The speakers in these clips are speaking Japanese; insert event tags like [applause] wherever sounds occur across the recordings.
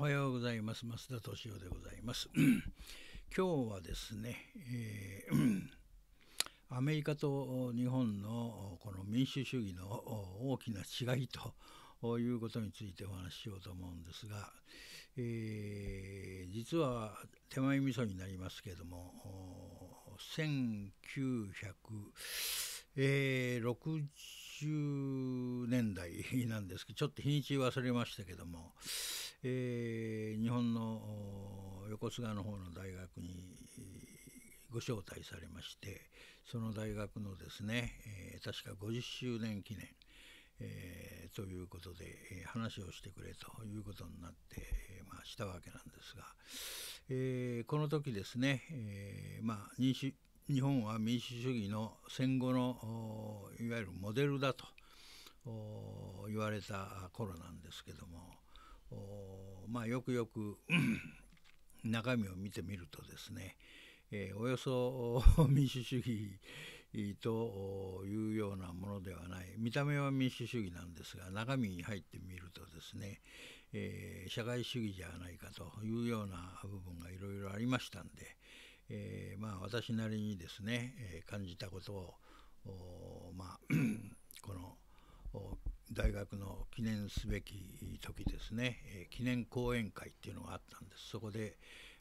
おはようございます増田敏夫でございます [clears throat] 今日はですね、えー、[clears throat] アメリカと日本のこの民主主義の大きな違いということについてお話ししようと思うんですが、えー、実は手前味噌になりますけれども1960 80年代なんですけどちょっと日にち忘れましたけども、えー、日本の横須賀の方の大学にご招待されましてその大学のですね、えー、確か50周年記念、えー、ということで、え話をしてくれということになって、まあ、したわけなんですが、えこの時ですね、えまあ、妊娠日本は民主主義の戦後のいわゆるモデルだと言われた頃なんですけどもまあよくよく [clears throat] 中身を見てみるとですね、えー、およそ [laughs] 民主主義というようなものではない見た目は民主主義なんですが中身に入ってみるとですね、えー、社会主義じゃないかというような部分がいろいろありましたんで、えー、まあ私なりにですね、え感じたことをまあ [clears throat] この大学の記念すべき時ですね、え記念講演会っていうのがあったんですそこで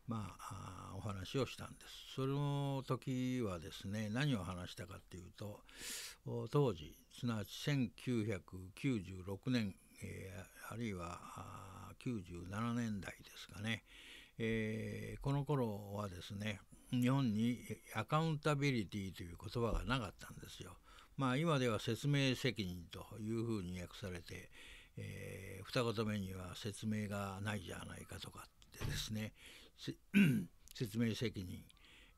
まあお話をしたんですその時はですね何を話したかっていうと当時すなわち1996年、えー、あるいは97年代ですかね、えー、この頃はですね日本にアカウンタビリティという言葉がなかったんですよ。まあ、今では説明責任というふうに訳されて、えー、二言目には説明がないじゃないかとかってですね説明責任、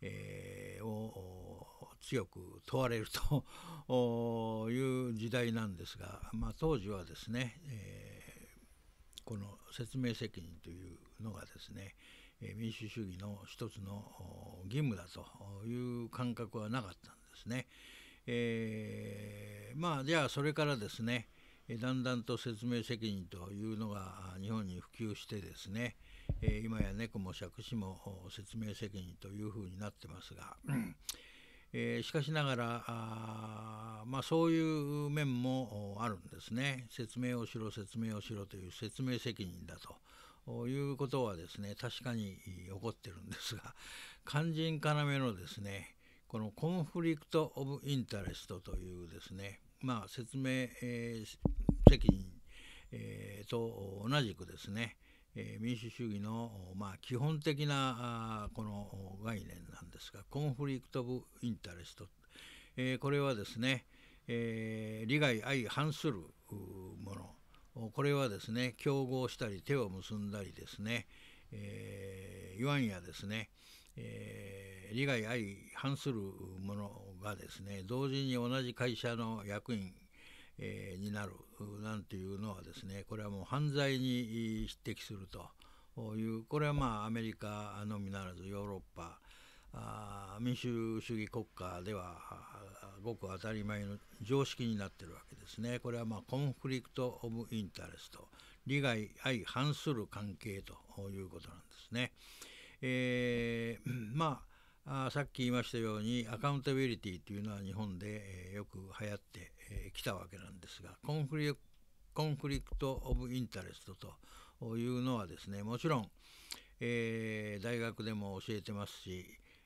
えー、を強く問われると [laughs] いう時代なんですが、まあ、当時はですね、えー、この説明責任というのがですね、民主主義の一つの義務だという感覚はなかったんですね。えー、まあじゃあそれからですねだんだんと説明責任というのが日本に普及してですね今や猫も借子も説明責任というふうになってますが、えー、しかしながらあ、まあ、そういう面もあるんですね説明をしろ説明をしろという説明責任だということはですね確かに起こってるんですが肝心要のですねこのコンフリクト・オブ・インタレストというですねまあ説明、え責任、えと同じくですね、え民主主義の、まあ、基本的なあこの概念なんですがコンフリクト・オブ・インタレスト、えこれはですね、え利害相反するものこれはですね競合したり手を結んだりですね、えー、言わんやですね、えー、利害相反するものがですね同時に同じ会社の役員えになるなんていうのはですねこれはもう犯罪に匹敵するというこれはまあアメリカのみならずヨーロッパ民主主義国家ではごく当たり前の常識になってるわけですね。これはまあコンフリクト・オブ・インタレスト利害相反する関係ということなんですね。えー、まあさっき言いましたようにアカウンタビリティというのは日本で、えよく流行ってき、えたわけなんですがコンフリコンフリクト・オブ・インタレストというのはですねもちろん、えー、大学でも教えてますし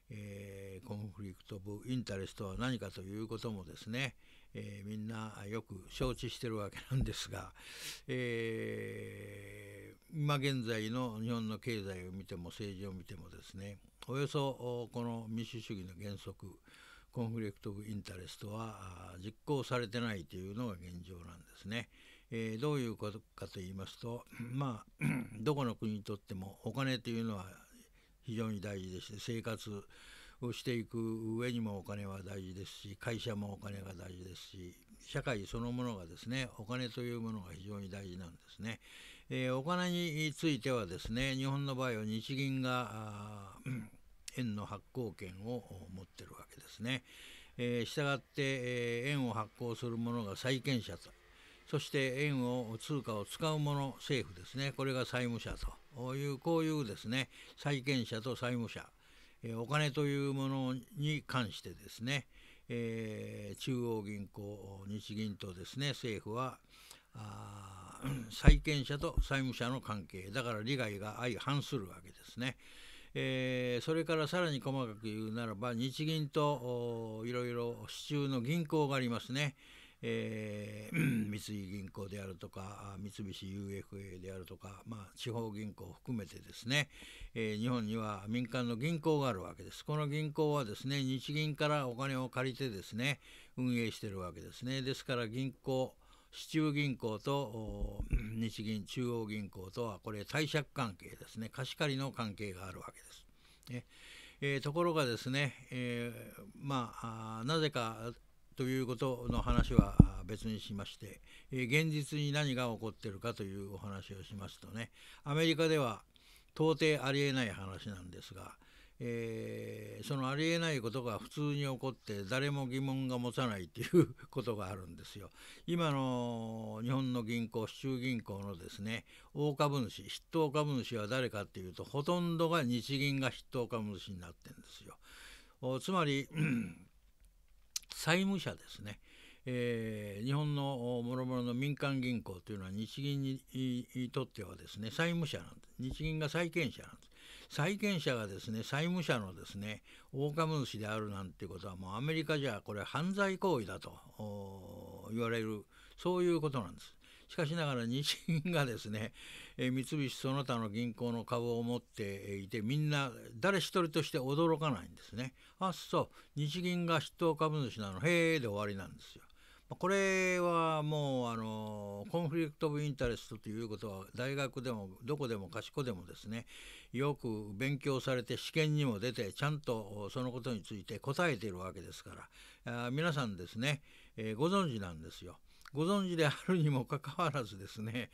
えー、コンフリクト・ブ・インタレストは何かということもですね、えー、みんなよく承知してるわけなんですが、[laughs] えー、今現在の日本の経済を見ても政治を見てもですねおよそこの民主主義の原則コンフリクト・インタレストは実行されてないというのが現状なんですね。えー、どういうことかと言いますとまあ [clears throat] どこの国にとってもお金というのは非常に大事です生活をしていく上にもお金は大事ですし会社もお金が大事ですし社会そのものがですねお金というものが非常に大事なんですね、えー、お金についてはですね日本の場合は日銀が円の発行権を持ってるわけですね、えー、したがって、えー、円を発行するものが債権者とそして円を通貨を使う者政府ですねこれが債務者というこういうですね債権者と債務者お金というものに関してですね、えー、中央銀行日銀とですね政府はあ [coughs] 債権者と債務者の関係だから利害が相反するわけですね。えー、それからさらに細かく言うならば日銀といろいろ支柱の銀行がありますね。えー、三井銀行であるとか三菱 UFA であるとか、まあ、地方銀行を含めてですね、えー、日本には民間の銀行があるわけです。この銀行はですね日銀からお金を借りてですね運営してるわけですね。ですから銀行市中銀行と日銀中央銀行とはこれ貸借関係ですね貸し借りの関係があるわけです。ねえー、ところがですね、えー、まあなぜかということの話は別にしまして、え現実に何が起こってるかというお話をしますとねアメリカでは到底ありえない話なんですが、えー、そのありえないことが普通に起こって誰も疑問が持たないということがあるんですよ。今の日本の銀行市中銀行のですね大株主筆頭株主は誰かっていうとほとんどが日銀が筆頭株主になってるんですよ。つまり債務者ですね、えー、日本のもろもろの民間銀行というのは日銀にとってはですね債務者なんです日銀が債権者なんです債権者がですね債務者のですね大株主であるなんてことはもうアメリカじゃこれ犯罪行為だと言われるそういうことなんです。しかしながら日銀がですね、えー、三菱その他の銀行の株を持っていてみんな誰一人として驚かないんですね。あそう日銀が筆頭株主なのへえで終わりなんですよ。これはもうあのコンフリクト・オブ・インタレストということは大学でもどこでもかしこでもですねよく勉強されて試験にも出てちゃんとそのことについて答えているわけですから皆さんですね、えご存知なんですよ。ご存知であるにもかかわらずですね、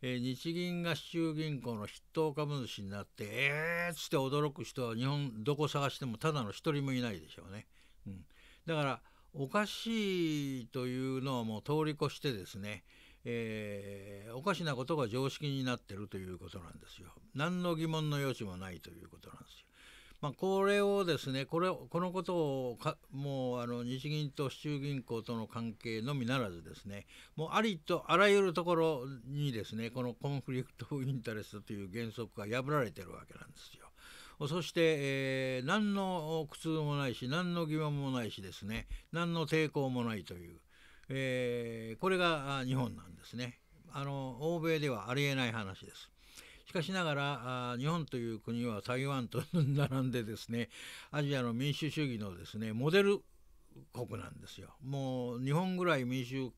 えー、日銀が市中銀行の筆頭株主になってえーっつって驚く人は日本どこ探してもただの一人もいないでしょうね。うん、だからおかしいというのはもう通り越してですね、えー、おかしなことが常識になってるということなんですよ。何の疑問の余地もないということなんですよ。まあ、これをですねこれこのことをかもうあの日銀と市中銀行との関係のみならずですねもうありとあらゆるところにですねこのコンフリクト・インタレストという原則が破られてるわけなんですよ。そして、えー、何の苦痛もないし何の疑問もないしですね何の抵抗もないという、えー、これが日本なんですね。あの欧米ではありえない話です。しかしながら日本という国は台湾と並んでですねアジアの民主主義のですねモデル国なんですよ。もう日本ぐらい民主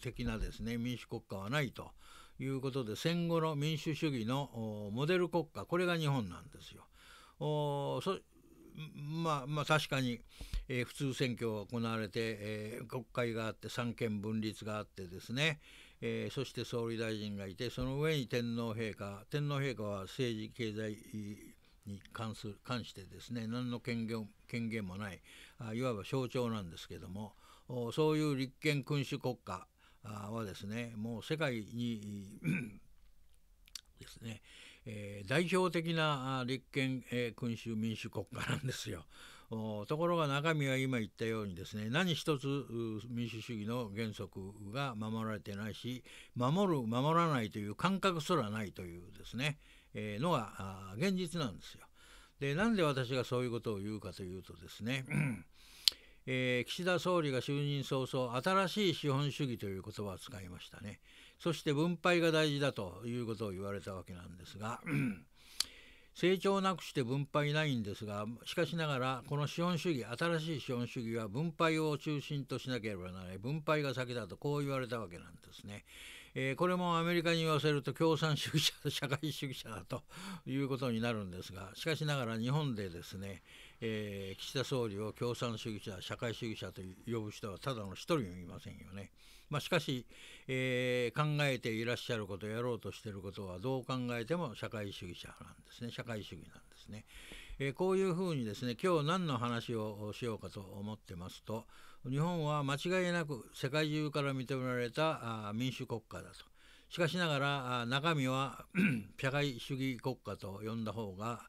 的なですね民主国家はないということで戦後の民主主義のモデル国家これが日本なんですよ。まあ、まあ確かに、えー、普通選挙が行われて、えー、国会があって三権分立があってですね、えー、そして総理大臣がいてその上に天皇陛下天皇陛下は政治経済に関する関してですね何の権限権限もないあいわば象徴なんですけどもそういう立憲君主国家はですねもう世界に [coughs] ですね、えー、代表的な立憲、えー、君主民主国家なんですよ。ところが中身は今言ったようにですね何一つ民主主義の原則が守られてないし守る守らないという感覚すらないというですね、えー、のが現実なんですよ。でなんで私がそういうことを言うかというとですね、えー、岸田総理が就任早々新しい資本主義という言葉を使いましたねそして分配が大事だということを言われたわけなんですが成長なくして分配ないんですがしかしながらこの資本主義新しい資本主義は分配を中心としなければならない分配が先だとこう言われたわけなんですね。えー、これもアメリカに言わせると共産主義者社会主義者だということになるんですがしかしながら日本でですね、えー、岸田総理を共産主義者社会主義者と呼ぶ人はただの一人もいませんよね。まあ、しかし、えー、考えていらっしゃることやろうとしていることはどう考えても社会主義者なんですね社会主義なんですね。えー、こういうふうにですね今日何の話をしようかと思ってますと日本は間違いなく世界中から認められた民主国家だと。しかしながら中身は [clears throat] 社会主義国家と呼んだ方が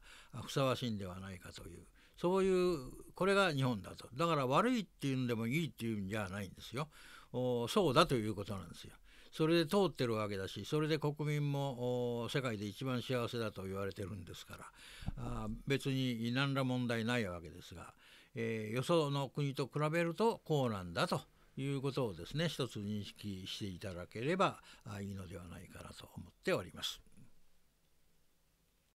ふさわしいんではないかというそういうこれが日本だとだから悪いっていうんでもいいっていうんじゃないんですよそうだということなんですよ。それで通ってるわけだしそれで国民も世界で一番幸せだと言われてるんですからあ別に何ら問題ないわけですが、えー、よその国と比べるとこうなんだと。いうことをですね一つ認識していただければいいのではないかなと思っております。